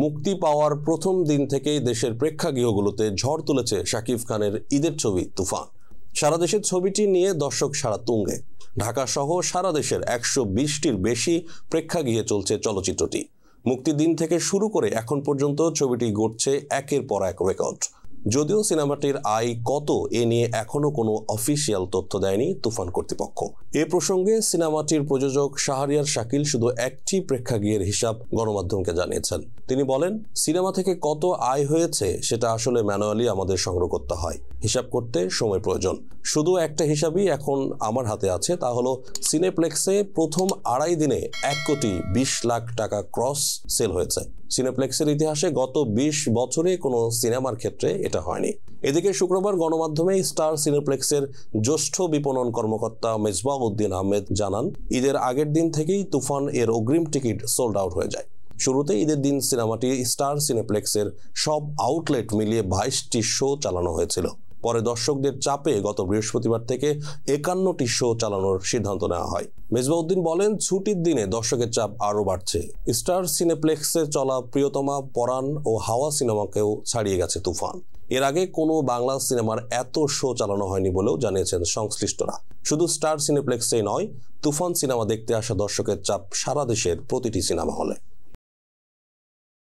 মুক্তি পাওয়ার প্রথম দিন থেকেই দেশের প্রেক্ষাগৃহগুলোতে ঝড় তুলেছে শাকিব খানের ঈদের ছবি তুফান সারা দেশে ছবিটি নিয়ে দর্শক সারা তুঙ্গে ঢাকাসহ সারা দেশের একশো বিশটির বেশি প্রেক্ষাগৃহে চলছে চলচ্চিত্রটি মুক্তি দিন থেকে শুরু করে এখন পর্যন্ত ছবিটি গড়ছে একের পর এক রেকর্ড যদিও সিনেমাটির আয় কত এ নিয়ে এখনও কোনো অফিসিয়াল তথ্য দেয়নি তুফান কর্তৃপক্ষ এ প্রসঙ্গে সিনেমাটির প্রযোজক শাহরিয়ার শাকিল শুধু একটি প্রেক্ষাগৃহের হিসাব গণমাধ্যমকে জানিয়েছেন তিনি বলেন সিনেমা থেকে কত আয় হয়েছে সেটা আসলে ম্যানুয়ালি আমাদের সংগ্রহ করতে হয় হিসাব করতে সময় প্রয়োজন শুধু একটা হিসাবই এখন আমার হাতে আছে তা হলো সিনেপ্লেক্সে প্রথম আড়াই দিনে এক কোটি বিশ লাখ টাকা ক্রস সেল হয়েছে সিনেপ্লেক্সের ইতিহাসে গত ২০ বছরে কোনো সিনেমার ক্ষেত্রে এটা হয়নি এদিকে শুক্রবার গণমাধ্যমে স্টার সিনেপ্লেক্সের জ্যেষ্ঠ বিপণন কর্মকর্তা মেজবাহ উদ্দিন আহমেদ জানান ঈদের আগের দিন থেকেই তুফান এর অগ্রিম টিকিট সোল্ড আউট হয়ে যায় শুরুতে ঈদের দিন সিনেমাটি স্টার সিনেপ্লেক্সের সব আউটলেট মিলিয়ে বাইশটি শো চালানো হয়েছিল পরে দর্শকদের চাপে গত বৃহস্পতিবার থেকে একান্নটি শো চালানোর সিদ্ধান্ত নেওয়া হয় মেজবাউদ্দিন বলেন ছুটির দিনে দর্শকের চাপ আরও বাড়ছে স্টার সিনেপ্লেক্সে চলা প্রিয়তমা পরাণ ও হাওয়া সিনেমাকেও ছাড়িয়ে গেছে তুফান এর আগে কোনো বাংলা সিনেমার এত শো চালানো হয়নি বলেও জানিয়েছেন সংশ্লিষ্টরা শুধু স্টার সিনেপ্লেক্সেই নয় তুফান সিনেমা দেখতে আসা দর্শকের চাপ সারা দেশের প্রতিটি সিনেমা হলে